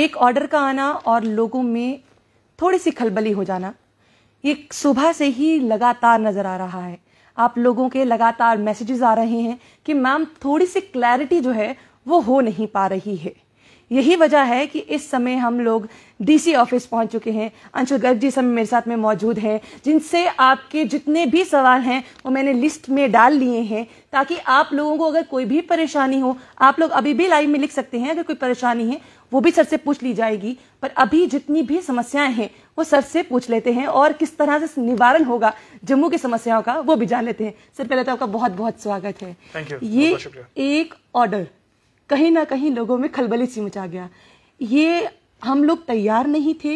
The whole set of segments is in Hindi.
एक ऑर्डर का आना और लोगों में थोड़ी सी खलबली हो जाना ये सुबह से ही लगातार नज़र आ रहा है आप लोगों के लगातार मैसेजेस आ रहे हैं कि मैम थोड़ी सी क्लैरिटी जो है वो हो नहीं पा रही है यही वजह है कि इस समय हम लोग डीसी ऑफिस पहुंच चुके हैं अंशु गर्ग जी समय मेरे साथ में मौजूद हैं जिनसे आपके जितने भी सवाल हैं वो मैंने लिस्ट में डाल लिए हैं ताकि आप लोगों को अगर कोई भी परेशानी हो आप लोग अभी भी लाइव में लिख सकते हैं अगर कोई परेशानी है वो भी सर से पूछ ली जाएगी पर अभी जितनी भी समस्याएं हैं वो सर से पूछ लेते हैं और किस तरह से निवारण होगा जम्मू की समस्याओं का वो भी जान लेते हैं सर पहले तो आपका बहुत बहुत स्वागत है ये एक ऑर्डर कहीं ना कहीं लोगों में खलबली सी मचा गया ये हम लोग तैयार नहीं थे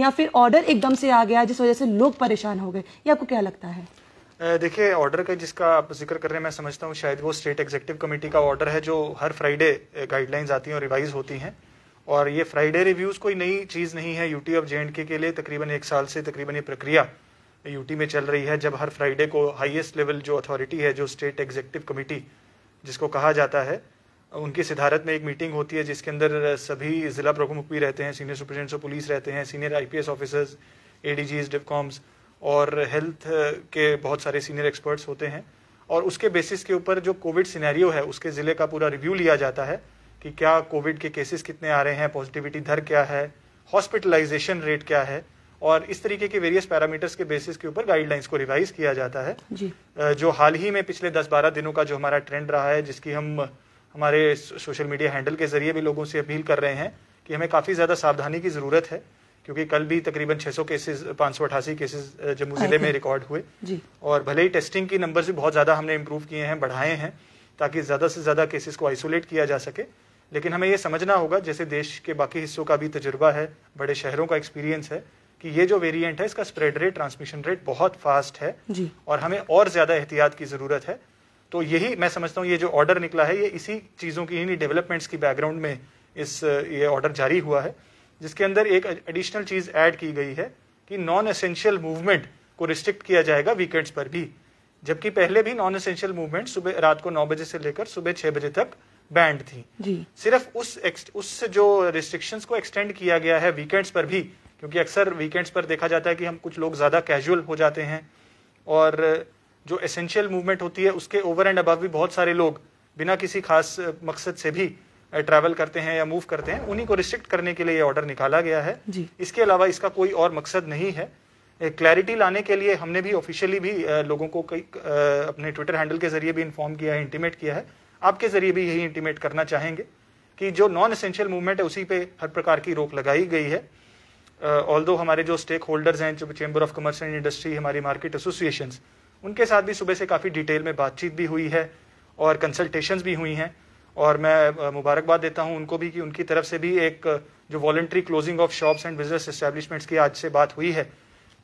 या फिर ऑर्डर एकदम से आ गया जिस वजह से लोग परेशान हो गए ये आपको क्या लगता है देखिए ऑर्डर का जिसका आप जिक्र कर रहे हैं मैं समझता हूँ शायद वो स्टेट एग्जीक्यूटिव कमेटी का ऑर्डर है जो हर फ्राइडे गाइडलाइंस आती हैं और रिवाइज होती हैं और ये फ्राइडे रिव्यूज़ कोई नई चीज़ नहीं है यूटी ऑफ जे के लिए तकरीबन एक साल से तकरीबन ये प्रक्रिया यूटी में चल रही है जब हर फ्राइडे को हाईएस्ट लेवल जो अथॉरिटी है जो स्टेट एग्जीक्यूटिव कमेटी जिसको कहा जाता है उनकी सिधारत में एक मीटिंग होती है जिसके अंदर सभी ज़िला प्रमुख भी रहते हैं सीनियर सुप्रिटेंडेंट्स ऑफ पुलिस रहते हैं senior IPS officers ADGs Divcoms और हेल्थ के बहुत सारे सीनियर एक्सपर्ट्स होते हैं और उसके बेसिस के ऊपर जो कोविड सिनेरियो है उसके ज़िले का पूरा रिव्यू लिया जाता है कि क्या कोविड के केसेस कितने आ रहे हैं पॉजिटिविटी दर क्या है हॉस्पिटलाइजेशन रेट क्या है और इस तरीके के वेरियस पैरामीटर्स के बेसिस के ऊपर गाइडलाइंस को रिवाइज किया जाता है जी। जो हाल ही में पिछले 10-12 दिनों का जो हमारा ट्रेंड रहा है जिसकी हम हमारे सोशल मीडिया हैंडल के जरिए भी लोगों से अपील कर रहे हैं कि हमें काफ़ी ज़्यादा सावधानी की ज़रूरत है क्योंकि कल भी तकरीबन 600 केसेस पांच केसेस जम्मू जिले में रिकॉर्ड हुए जी। और भले ही टेस्टिंग की नंबर्स भी बहुत ज़्यादा हमने इम्प्रूव किए हैं बढ़ाए हैं ताकि ज़्यादा से ज़्यादा केसेस को आइसोलेट किया जा सके लेकिन हमें यह समझना होगा जैसे देश के बाकी हिस्सों का भी तजुर्बा है बड़े शहरों का एक्सपीरियंस है कि ये जो वेरिएंट है इसका स्प्रेड रेट ट्रांसमिशन रेट बहुत फास्ट है जी। और हमें और ज्यादा एहतियात की जरूरत है तो यही मैं समझता हूँ ये जो ऑर्डर निकला है ये इसी चीज़ों की इन्हीं डेवलपमेंट्स की बैकग्राउंड में इस ये ऑर्डर जारी हुआ है जिसके अंदर एक एडिशनल चीज़ ऐड की गई है कि नॉन एसेंशियल मूवमेंट को रिस्ट्रिक्ट किया जाएगा वीकेंड्स पर भी जबकि पहले भी नॉन एसेंशियल मूवमेंट सुबह रात को नौ बजे से लेकर सुबह छह बजे तक बैंड थी जी सिर्फ उस उस जो रिस्ट्रिक्शंस को एक्सटेंड किया गया है वीकेंड्स पर भी क्योंकि अक्सर वीकेंड्स पर देखा जाता है कि हम कुछ लोग ज़्यादा कैजुअल हो जाते हैं और जो एसेंशियल मूवमेंट होती है उसके ओवर एंड अबव भी बहुत सारे लोग बिना किसी खास मकसद से भी ट्रैवल करते हैं या मूव करते हैं उन्हीं को रिस्ट्रिक्ट करने के लिए ऑर्डर निकाला गया है जी। इसके अलावा इसका कोई और मकसद नहीं है क्लैरिटी लाने के लिए हमने भी ऑफिशियली भी लोगों को कई अपने ट्विटर हैंडल के जरिए भी इन्फॉर्म किया है इंटीमेट किया है आपके जरिए भी यही इंटीमेट करना चाहेंगे कि जो नॉन असेंशियल मूवमेंट है उसी पे हर प्रकार की रोक लगाई गई है ऑल दो हमारे जो स्टेक होल्डर्स हैं जो chamber of commerce and industry हमारी मार्केट एसोसिएशन उनके साथ भी सुबह से काफ़ी डिटेल में बातचीत भी हुई है और कंसल्टेशन भी हुई हैं और मैं मुबारकबाद देता हूं उनको भी कि उनकी तरफ से भी एक जो voluntary closing of shops and business establishments की आज से बात हुई है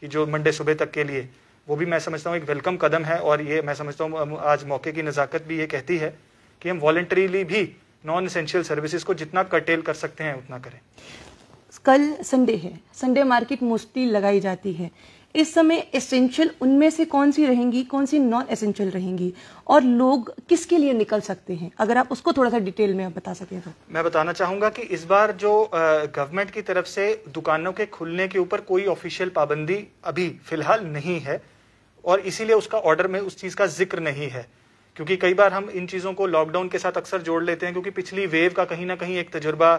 कि जो मंडे सुबह तक के लिए वो भी मैं समझता हूँ एक वेलकम कदम है और ये मैं समझता हूँ आज मौके की नज़ाकत भी ये कहती है कि हम वॉलेंटरीली भी नॉन एसेंशियल सर्विसेज को जितना कटेल कर सकते हैं उतना करें कल संडे है संडे मार्केट मोस्टली लगाई जाती है इस समय एसेंशियल उनमें से कौन सी रहेंगी कौन सी नॉन एसेंशियल रहेंगी और लोग किसके लिए निकल सकते हैं अगर आप उसको थोड़ा सा डिटेल में आप बता सकें तो मैं बताना चाहूंगा कि इस बार जो गवर्नमेंट की तरफ से दुकानों के खुलने के ऊपर कोई ऑफिशियल पाबंदी अभी फिलहाल नहीं है और इसीलिए उसका ऑर्डर में उस चीज का जिक्र नहीं है क्योंकि कई बार हम इन चीज़ों को लॉकडाउन के साथ अक्सर जोड़ लेते हैं क्योंकि पिछली वेव का कहीं ना कहीं एक तजुर्बा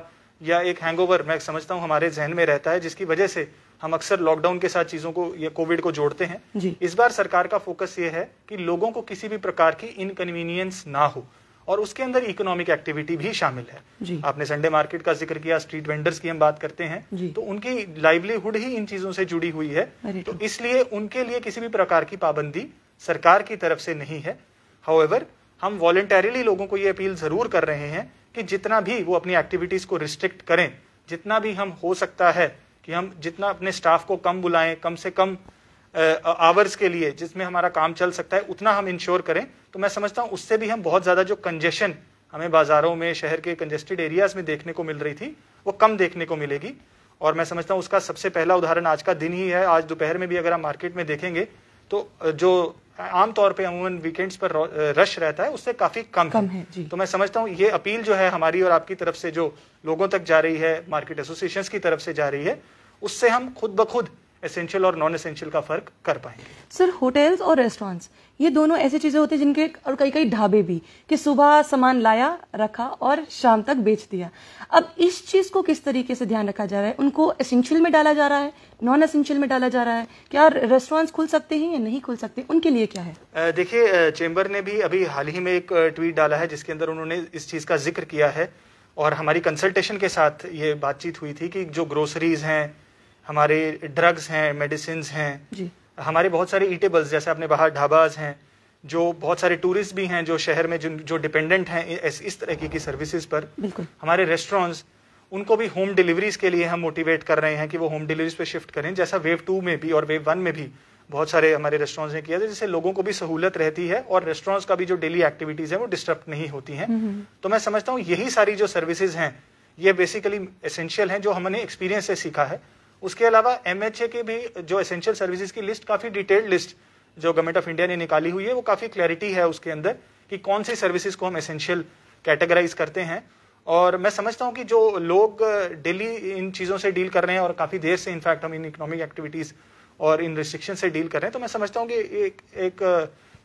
या एक हैंगओवर मैं समझता हूँ हमारे जहन में रहता है जिसकी वजह से हम अक्सर लॉकडाउन के साथ चीज़ों को या कोविड को जोड़ते हैं इस बार सरकार का फोकस ये है कि लोगों को किसी भी प्रकार की इनकन्वीनियंस ना हो और उसके अंदर इकोनॉमिक एक्टिविटी भी शामिल है आपने संडे मार्केट का जिक्र किया स्ट्रीट वेंडर्स की हम बात करते हैं तो उनकी लाइवलीहुड ही इन चीजों से जुड़ी हुई है तो, तो इसलिए उनके लिए किसी भी प्रकार की पाबंदी सरकार की तरफ से नहीं है हाउएवर हम वॉलेंटरिली लोगों को ये अपील जरूर कर रहे हैं कि जितना भी वो अपनी एक्टिविटीज को रिस्ट्रिक्ट करें जितना भी हम हो सकता है कि हम जितना अपने स्टाफ को कम बुलाएं कम से कम आवर्स के लिए जिसमें हमारा काम चल सकता है उतना हम इंश्योर करें तो मैं समझता हूँ उससे भी हम बहुत ज़्यादा जो कंजेशन हमें बाजारों में शहर के कंजेस्टेड एरियाज में देखने को मिल रही थी वो कम देखने को मिलेगी और मैं समझता हूँ उसका सबसे पहला उदाहरण आज का दिन ही है आज दोपहर में भी अगर हम मार्केट में देखेंगे तो जो आमतौर पे अमूमन वीकेंड्स पर रश रहता है उससे काफी कम, कम है, जी। तो मैं समझता हूँ ये अपील जो है हमारी और आपकी तरफ से जो लोगों तक जा रही है मार्केट एसोसिएशन की तरफ से जा रही है उससे हम खुद ब खुद एसेंशियल और नॉन एसेंशियल का फर्क कर पाएंगे सर होटल्स और रेस्टोरेंट्स ये दोनों ऐसी चीजें होती है जिनके और कई कई ढाबे भी कि सुबह सामान लाया रखा और शाम तक बेच दिया अब इस चीज को किस तरीके से ध्यान रखा जा रहा है उनको एसेंशियल में डाला जा रहा है नॉन एसेंशियल में डाला जा रहा है क्या रेस्टोरेंट्स खुल सकते हैं या नहीं खुल सकते उनके लिए क्या है देखिये चेंबर ने भी अभी हाल ही में एक ट्वीट डाला है जिसके अंदर उन्होंने इस चीज का जिक्र किया है और हमारी कंसल्टेशन के साथ ये बातचीत हुई थी कि जो ग्रोसरीज हैं हमारे ड्रग्स हैं मेडिसिन हैं हमारे बहुत सारे ईटेबल्स जैसे अपने बाहर ढाबाज हैं जो बहुत सारे टूरिस्ट भी हैं जो शहर में जो, जो डिपेंडेंट हैं इस, इस तरह की सर्विसेज पर हमारे रेस्टोरेंट्स उनको भी होम डिलीवरीज के लिए हम मोटिवेट कर रहे हैं कि वो होम डिलीवरीज पे शिफ्ट करें जैसा वेव टू में भी और वेव वन में भी बहुत सारे हमारे रेस्टोरेंट्स ने किया था जिससे लोगों को भी सहूलत रहती है और रेस्टोरेंट्स का भी जो डेली एक्टिविटीज है वो डिस्टर्ब नहीं होती है हम्म, हम्म। तो मैं समझता हूँ यही सारी जो सर्विसेज हैं ये बेसिकली एसेंशियल हैं जो हमने एक्सपीरियंस से सीखा है उसके अलावा एमएचए की भी जो एसेंशियल सर्विसेज की लिस्ट काफी डिटेल्ड लिस्ट जो गवर्नमेंट ऑफ इंडिया ने निकाली हुई है वो काफी क्लैरिटी है उसके अंदर कि कौन सी सर्विसेज को हम एसेंशियल कैटेगराइज करते हैं और मैं समझता हूँ कि जो लोग डेली इन चीज़ों से डील कर रहे हैं और काफ़ी देर से इनफैक्ट हम इन इकोनॉमिक एक्टिविटीज़ और इन रिस्ट्रिक्शन से डील कर रहे हैं तो मैं समझता हूँ कि एक एक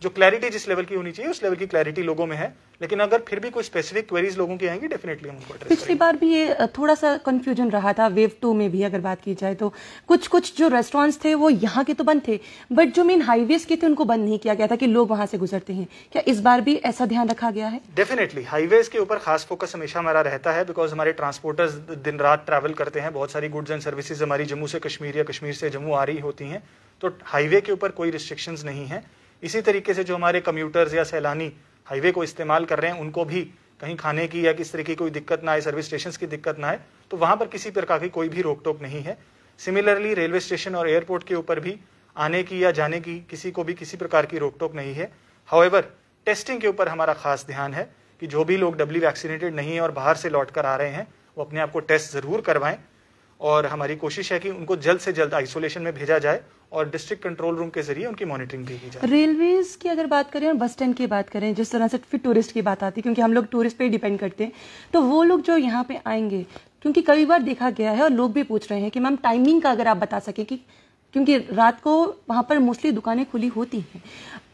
जो क्लैरिटी जिस लेवल की होनी चाहिए उस लेवल की क्लैरिटी लोगों में है लेकिन अगर फिर भी कोई स्पेसिफिक क्वेरीज लोगों की आएंगी डेफिनेटली हम उनको पिछली बार भी ये थोड़ा सा कंफ्यूजन रहा था वेव टू में भी अगर बात की जाए तो कुछ कुछ जो रेस्टोरेंट्स थे वो यहाँ के तो बंद थे बट जो मेन हाईवेज के थे उनको बंद नहीं किया गया था कि लोग वहां से गुजरते हैं क्या इस बार भी ऐसा ध्यान रखा गया है डेफिनेटली हाईवेज के ऊपर खास फोकस हमेशा हमारा रहता है बिकॉज हमारे ट्रांसपोर्टर्स दिन रात ट्रैवल करते हैं बहुत सारी गुड्स एंड सर्विसेज हमारी जम्मू से कश्मीर या कश्मीर से जम्मू आ रही होती हैं तो हाईवे के ऊपर कोई रिस्ट्रिक्शंस नहीं है इसी तरीके से जो हमारे कम्यूटर्स या सैलानी हाईवे को इस्तेमाल कर रहे हैं उनको भी कहीं खाने की या किस तरह की कोई दिक्कत ना आए सर्विस स्टेशन की दिक्कत ना आए तो वहां पर किसी प्रकार की कोई भी रोक टोक नहीं है सिमिलरली रेलवे स्टेशन और एयरपोर्ट के ऊपर भी आने की या जाने की किसी को भी किसी प्रकार की रोक टोक नहीं है हाउएवर टेस्टिंग के ऊपर हमारा खास ध्यान है कि जो भी लोग डब्ल्यू वैक्सीनेटेड नहीं है और बाहर से लौट कर आ रहे हैं वो अपने आप को टेस्ट ज़रूर करवाएं और हमारी कोशिश है कि उनको जल्द से जल्द आइसोलेशन में भेजा जाए और डिस्ट्रिक्ट कंट्रोल रूम के जरिए उनकी मॉनिटरिंग भी की जाए रेलवेज की अगर बात करें और बस स्टैंड की बात करें जिस तरह से फिर टूरिस्ट की बात आती है क्योंकि हम लोग टूरिस्ट पे डिपेंड करते हैं तो वो लोग जो यहाँ पे आएंगे क्योंकि कई बार देखा गया है और लोग भी पूछ रहे हैं कि मैम टाइमिंग का अगर आप बता सके कि क्योंकि रात को वहाँ पर मोस्टली दुकानें खुली होती हैं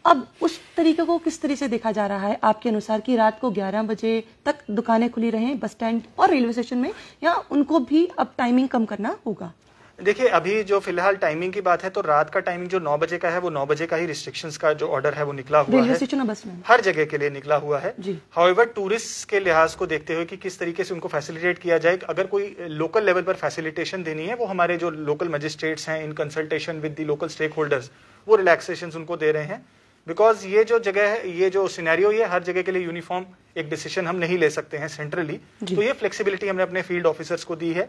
अब उस तरीके को किस तरीके से देखा जा रहा है आपके अनुसार कि रात को 11 बजे तक दुकानें खुली रहें बस स्टैंड और रेलवे स्टेशन में या उनको भी अब टाइमिंग कम करना होगा देखिए अभी जो फिलहाल टाइमिंग की बात है तो रात का टाइमिंग जो 9 बजे का है वो 9 बजे का ही रिस्ट्रिक्शन का जो ऑर्डर है वो निकला हुआ है हर जगह के लिए निकला हुआ है हाउएवर टूरिस्ट के लिहाज को देखते हुए कि किस तरीके से उनको फैसिलिटेट किया जाए अगर कोई लोकल लेवल पर फैसिलिटेशन देनी है वो हमारे जो लोकल मजिस्ट्रेट्स हैं in consultation with the local stake holders वो रिलैक्सेशन उनको दे रहे हैं बिकॉज ये जो जगह है ये जो सिनेरियो ये हर जगह के लिए यूनिफॉर्म एक डिसीजन हम नहीं ले सकते हैं सेंट्रली तो ये फ्लेक्सिबिलिटी हमने अपने फील्ड ऑफिसर्स को दी है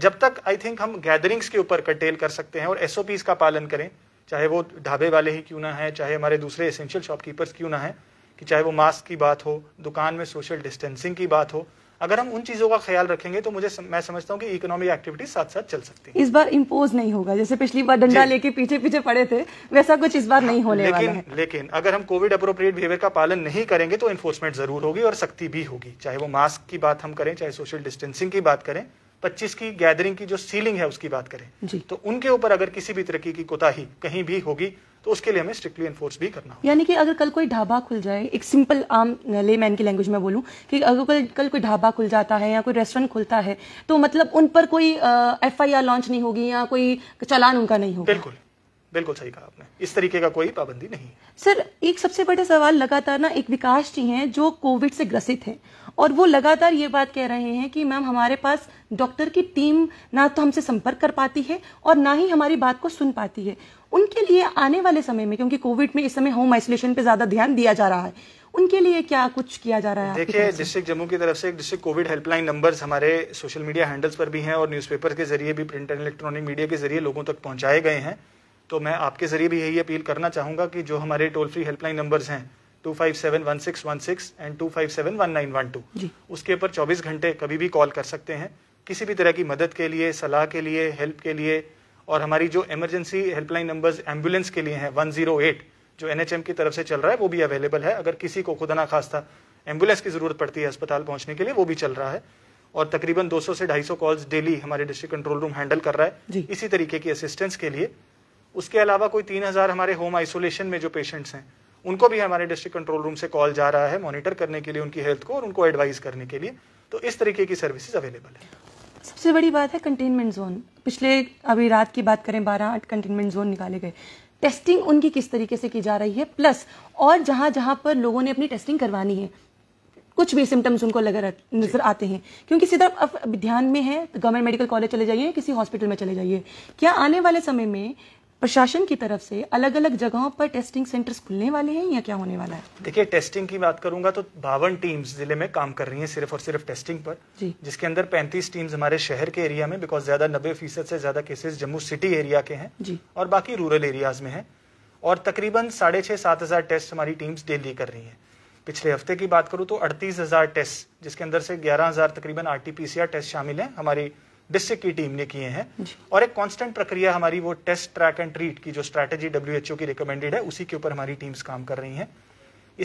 जब तक आई थिंक हम गैदरिंग्स के ऊपर कटेल कर सकते हैं और एसओपीज का पालन करें चाहे वो ढाबे वाले ही क्यों ना है चाहे हमारे दूसरे एसेंशियल शॉपकीपर्स क्यों ना है कि चाहे वो मास्क की बात हो दुकान में सोशल डिस्टेंसिंग की बात हो अगर हम उन चीजों का ख्याल रखेंगे तो मुझे मैं समझता हूँ कि इकोनॉमिक एक्टिविटी साथ साथ चल सकती है इस बार इम्पोज नहीं होगा जैसे पिछली बार डंडा लेके पीछे पीछे पड़े थे वैसा कुछ इस बार नहीं होने लेकिन वाला है। लेकिन अगर हम कोविड अप्रोप्रिएट बिहेवियर का पालन नहीं करेंगे तो इन्फोर्समेंट जरूर होगी और सख्ती भी होगी चाहे वो मास्क की बात हम करें चाहे सोशल डिस्टेंसिंग की बात करें पच्चीस की गैदरिंग की जो सीलिंग है उसकी बात करें तो उनके ऊपर अगर किसी भी तरक्की की कोताही कहीं भी होगी तो उसके लिए हमें स्ट्रिक्टली एनफोर्स भी करना यानी कि अगर कल कोई ढाबा खुल जाए एक सिंपल आम ले मैन की लैंग्वेज में बोलूँ कि अगर कल कल कोई ढाबा खुल जाता है या कोई रेस्टोरेंट खुलता है तो मतलब उन पर कोई एफ आई आर लॉन्च नहीं होगी या कोई चलान उनका नहीं होगा बिल्कुल बिल्कुल सही कहा आपने इस तरीके का कोई पाबंदी नहीं सर एक सबसे बड़ा सवाल लगातार ना एक विकास जी हैं जो कोविड से ग्रसित हैं और वो लगातार ये बात कह रहे हैं कि मैम हमारे पास डॉक्टर की टीम ना तो हमसे संपर्क कर पाती है और ना ही हमारी बात को सुन पाती है उनके लिए आने वाले समय में क्योंकि कोविड में इस समय होम आइसोलेशन पे ज्यादा ध्यान दिया जा रहा है उनके लिए क्या कुछ किया जा रहा है देखिए डिस्ट्रिक्ट जम्मू की तरफ से एक डिस्ट्रिक्ट कोविड हेल्पलाइन नंबर्स हमारे सोशल मीडिया हैंडल्स पर भी हैं और न्यूज़पेपर के जरिए भी प्रिंट एंड इलेक्ट्रॉनिक मीडिया के जरिए लोगों तक पहुंचाए गए हैं तो मैं आपके जरिए भी यही अपील करना चाहूंगा कि जो हमारे टोल फ्री हेल्पलाइन नंबर्स हैं two five seven one six one six and two five seven one nine one two उसके ऊपर चौबीस घंटे कभी भी कॉल कर सकते हैं किसी भी तरह की मदद के लिए सलाह के लिए हेल्प के लिए और हमारी जो इमरजेंसी हेल्पलाइन नंबर्स एम्बुलेंस के लिए हैं 108 जो एनएचएम की तरफ से चल रहा है वो भी अवेलेबल है अगर किसी को खुदा ना खास्ता एम्बुलेंस की जरूरत पड़ती है अस्पताल पहुंचने के लिए वो भी चल रहा है और तकरीबन 200 से 250 कॉल्स डेली हमारे डिस्ट्रिक्ट कंट्रोल रूम हैंडल कर रहा है इसी तरीके की असिस्टेंस के लिए उसके अलावा कोई 3000 हमारे होम आइसोलेशन में जो पेशेंट्स हैं उनको भी हमारे डिस्ट्रिक्ट कंट्रोल रूम से कॉल जा रहा है मॉनिटर करने के लिए उनकी हेल्थ को और उनको एडवाइस करने के लिए तो इस तरीके की सर्विसेज अवेलेबल है सबसे बड़ी बात है कंटेनमेंट जोन पिछले अभी रात की बात करें बारह आठ कंटेनमेंट जोन निकाले गए टेस्टिंग उनकी किस तरीके से की जा रही है प्लस और जहां जहां पर लोगों ने अपनी टेस्टिंग करवानी है कुछ भी सिम्टम्स उनको लगा नजर आते हैं क्योंकि सीधा अब ध्यान में है तो गवर्नमेंट मेडिकल कॉलेज चले जाइए किसी हॉस्पिटल में चले जाइए क्या आने वाले समय में प्रशासन की तरफ से अलग अलग जगहों पर टेस्टिंग सेंटर्स खुलने वाले हैं या क्या होने वाला है देखिए टेस्टिंग की बात करूंगा तो बावन टीम्स जिले में काम कर रही हैं सिर्फ और सिर्फ टेस्टिंग पर जिसके अंदर 35 टीम्स हमारे शहर के एरिया में बिकॉज ज्यादा नब्बे फीसद से ज्यादा केसेस जम्मू सिटी एरिया के हैं जी। और बाकी रूरल एरियाज में है और तकरीबन साढ़े छह सात हजार टेस्ट हमारी टीम्स डेली कर रही है पिछले हफ्ते की बात करूँ तो अड़तीस टेस्ट जिसके अंदर से ग्यारह तकरीबन आरटीपीसीआर टेस्ट शामिल है हमारी डिस्ट्रिक्ट की टीम ने किए हैं और एक कांस्टेंट प्रक्रिया हमारी वो टेस्ट ट्रैक एंड ट्रीट की जो स्ट्रैटेजी डब्ल्यू की रिकमेंडेड है उसी के ऊपर हमारी टीम्स काम कर रही हैं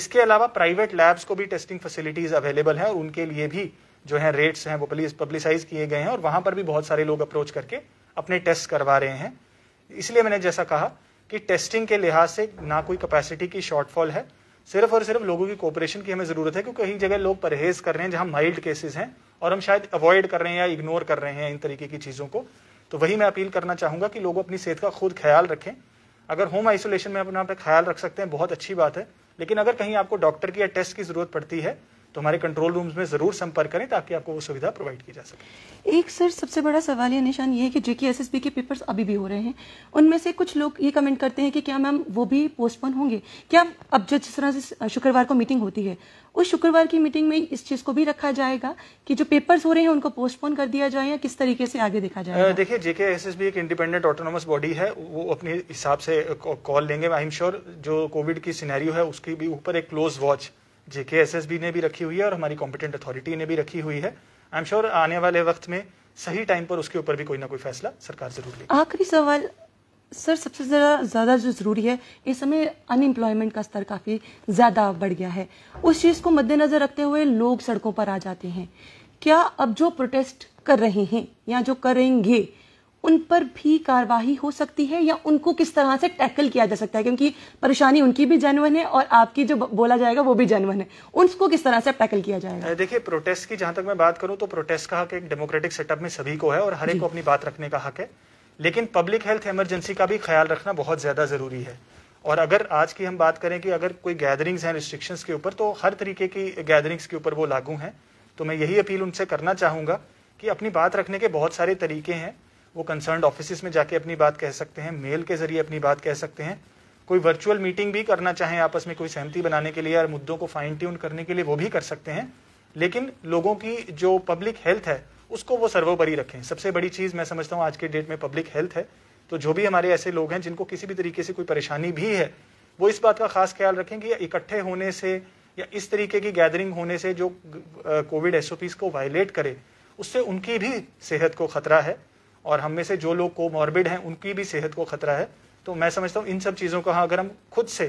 इसके अलावा प्राइवेट लैब्स को भी टेस्टिंग फैसिलिटीज अवेलेबल हैं और उनके लिए भी जो है रेट्स हैं वो पब्लिसाइज किए गए हैं और वहां पर भी बहुत सारे लोग अप्रोच करके अपने टेस्ट करवा रहे हैं इसलिए मैंने जैसा कहा कि टेस्टिंग के लिहाज से ना कोई कैपेसिटी की शॉर्टफॉल है सिर्फ और सिर्फ लोगों की कोऑपरेशन की हमें जरूरत है क्योंकि कहीं जगह लोग परहेज कर रहे हैं जहां माइल्ड केसेस हैं और हम शायद अवॉइड कर रहे हैं या इग्नोर कर रहे हैं इन तरीके की चीज़ों को तो वही मैं अपील करना चाहूँगा कि लोग अपनी सेहत का खुद ख्याल रखें अगर होम आइसोलेशन में अपना ख्याल रख सकते हैं बहुत अच्छी बात है लेकिन अगर कहीं आपको डॉक्टर की या टेस्ट की ज़रूरत पड़ती है तो हमारे कंट्रोल रूम्स में ज़रूर संपर्क करें ताकि आपको वो सुविधा प्रोवाइड की जा सके एक सर सबसे बड़ा सवाल या निशान ये है कि जेके एस के पेपर्स अभी भी हो रहे हैं उनमें से कुछ लोग ये कमेंट करते हैं कि क्या मैम वो भी पोस्टपोन होंगे क्या अब जो जिस तरह से शुक्रवार को मीटिंग होती है उस शुक्रवार की मीटिंग में इस चीज़ को भी रखा जाएगा कि जो पेपर्स हो रहे हैं उनको पोस्टपोन कर दिया जाए या किस तरीके से आगे देखा जाए देखिए जेके एस एस बी एक इंडिपेंडेंट ऑटोनोमस बॉडी है वो अपने हिसाब से कॉल लेंगे आई एम श्योर जो कोविड की सिनेरियो है उसकी भी ऊपर एक close watch JK S S B ने भी रखी हुई है और हमारी कॉम्पिटेंट अथॉरिटी ने भी रखी हुई है आई एम श्योर आने वाले वक्त में सही टाइम पर उसके ऊपर भी कोई ना कोई फैसला सरकार जरूर लेगी आखिरी सवाल सर सबसे ज़्यादा जो ज़रूरी है इस समय अनएम्प्लॉयमेंट का स्तर काफ़ी ज़्यादा बढ़ गया है उस चीज़ को मद्देनज़र रखते हुए लोग सड़कों पर आ जाते हैं क्या अब जो प्रोटेस्ट कर रहे हैं या जो करेंगे उन पर भी कार्रवाई हो सकती है या उनको किस तरह से टैकल किया जा सकता है क्योंकि परेशानी उनकी भी जेनवन है और आपकी जो बोला जाएगा वो भी जेनवन है उनको किस तरह से टैकल किया जाएगा देखिए प्रोटेस्ट की जहां तक मैं बात करूं तो प्रोटेस्ट का हक एक डेमोक्रेटिक सेटअप में सभी को है और हर एक को अपनी बात रखने का हक है लेकिन पब्लिक हेल्थ इमरजेंसी का भी ख्याल रखना बहुत ज्यादा जरूरी है और अगर आज की हम बात करें कि अगर कोई गैदरिंग्स हैं रिस्ट्रिक्शंस के ऊपर तो हर तरीके की गैदरिंग्स के ऊपर वो लागू हैं तो मैं यही अपील उनसे करना चाहूंगा कि अपनी बात रखने के बहुत सारे तरीके हैं वो कंसर्न ऑफिस में जाके अपनी बात कह सकते हैं मेल के जरिए अपनी बात कह सकते हैं कोई वर्चुअल मीटिंग भी करना चाहें आपस में कोई सहमति बनाने के लिए और मुद्दों को फाइन ट्यून करने के लिए वो भी कर सकते हैं लेकिन लोगों की जो पब्लिक हेल्थ है उसको वो सर्वोपरि रखें सबसे बड़ी चीज़ मैं समझता हूँ आज के डेट में पब्लिक हेल्थ है तो जो भी हमारे ऐसे लोग हैं जिनको किसी भी तरीके से कोई परेशानी भी है वो इस बात का खास ख्याल रखें कि इकट्ठे होने से या इस तरीके की गैदरिंग होने से जो कोविड एसओपीस को वायलेट करे उससे उनकी भी सेहत को खतरा है और हम में से जो लोग को मॉर्बिड हैं उनकी भी सेहत को खतरा है तो मैं समझता हूँ इन सब चीज़ों का हाँ अगर हम खुद से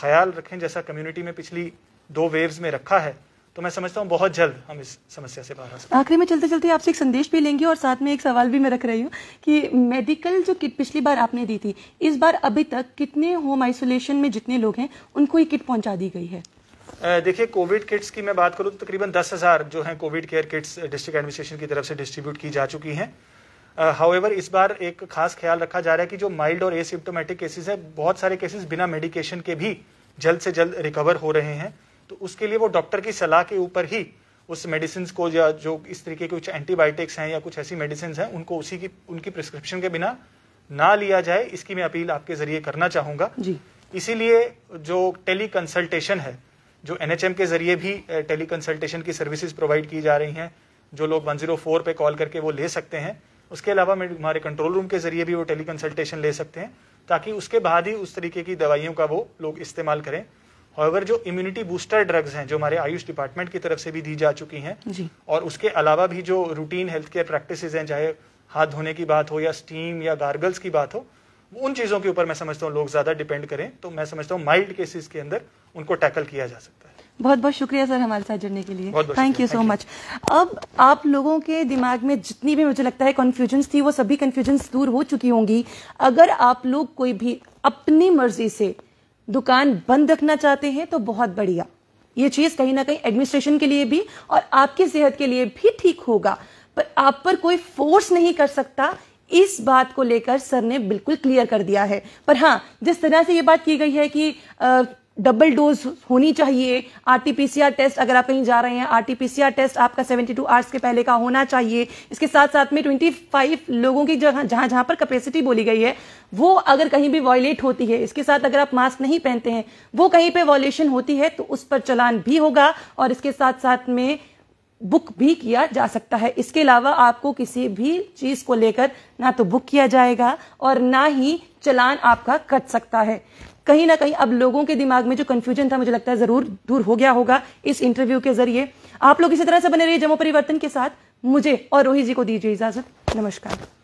ख्याल रखें जैसा कम्युनिटी में पिछली दो वेव्स में रखा है तो मैं समझता हूँ बहुत जल्द हम इस समस्या से बाहर आखिरी में चलते चलते आपसे एक संदेश भी लेंगे और साथ में एक सवाल भी मैं रख रही हूँ कि मेडिकल जो किट पिछली बार आपने दी थी इस बार अभी तक कितने होम आइसोलेशन में जितने लोग हैं उनको ये किट पहुँचा दी गई है देखिए कोविड किट्स की मैं बात करूँ तो तकरीबन दस हज़ार जो हैं covid care kits district administration की तरफ से डिस्ट्रीब्यूट की जा चुकी हैं हाउएवर uh, इस बार एक खास ख्याल रखा जा रहा है कि जो माइल्ड और एसिम्टोमेटिक केसेस है बहुत सारे केसेस बिना मेडिकेशन के भी जल्द से जल्द रिकवर हो रहे हैं तो उसके लिए वो डॉक्टर की सलाह के ऊपर ही उस मेडिसिन को या जो इस तरीके के कुछ एंटीबायोटिक्स हैं या कुछ ऐसी मेडिसिन हैं उनको उसी की उनकी प्रिस्क्रिप्शन के बिना ना लिया जाए इसकी मैं अपील आपके जरिए करना चाहूंगा इसीलिए जो टेली कंसल्टेशन है जो एनएचएम के जरिए भी टेली कंसल्टेशन की सर्विसेज प्रोवाइड की जा रही हैं जो लोग 104 पे कॉल करके वो ले सकते हैं उसके अलावा हमारे कंट्रोल रूम के जरिए भी वो टेली कंसल्टेशन ले सकते हैं ताकि उसके बाद ही उस तरीके की दवाइयों का वो लोग इस्तेमाल करें और जो इम्यूनिटी बूस्टर ड्रग्स हैं जो हमारे आयुष डिपार्टमेंट की तरफ से भी दी जा चुकी हैं और उसके अलावा भी जो रूटीन हेल्थ केयर प्रैक्टिस हैं चाहे हाथ धोने की बात हो या स्टीम या गार्गल्स की बात हो उन चीजों के ऊपर मैं समझता हूँ लोग ज्यादा डिपेंड करें तो मैं समझता हूँ माइल्ड केसेस के अंदर उनको टैकल किया जा सकता है बहुत बहुत शुक्रिया सर हमारे साथ जुड़ने के लिए थैंक यू सो मच अब आप लोगों के दिमाग में जितनी भी मुझे लगता है कन्फ्यूजन थी वो सभी कन्फ्यूजन्स दूर हो चुकी होंगी अगर आप लोग कोई भी अपनी मर्जी से दुकान बंद रखना चाहते हैं तो बहुत बढ़िया ये चीज कहीं ना कहीं एडमिनिस्ट्रेशन के लिए भी और आपकी सेहत के लिए भी ठीक होगा पर आप पर कोई फोर्स नहीं कर सकता इस बात को लेकर सर ने बिल्कुल क्लियर कर दिया है पर हाँ जिस तरह से ये बात की गई है कि आ, डबल डोज होनी चाहिए आरटीपीसीआर टेस्ट अगर आप कहीं जा रहे हैं आरटीपीसीआर टेस्ट आपका 72 आवर्स के पहले का होना चाहिए इसके साथ साथ में 25 लोगों की जगह जहां जहां पर कैपेसिटी बोली गई है वो अगर कहीं भी वॉयलेट होती है इसके साथ अगर आप मास्क नहीं पहनते हैं वो कहीं पर वॉयलेशन होती है तो उस पर चलान भी होगा और इसके साथ साथ में बुक भी किया जा सकता है इसके अलावा आपको किसी भी चीज को लेकर ना तो बुक किया जाएगा और ना ही चलान आपका कट सकता है कहीं ना कहीं अब लोगों के दिमाग में जो कंफ्यूजन था मुझे लगता है जरूर दूर हो गया होगा इस इंटरव्यू के जरिए आप लोग इसी तरह से बने रहिए जमो परिवर्तन के साथ मुझे और रोहित जी को दीजिए इजाजत नमस्कार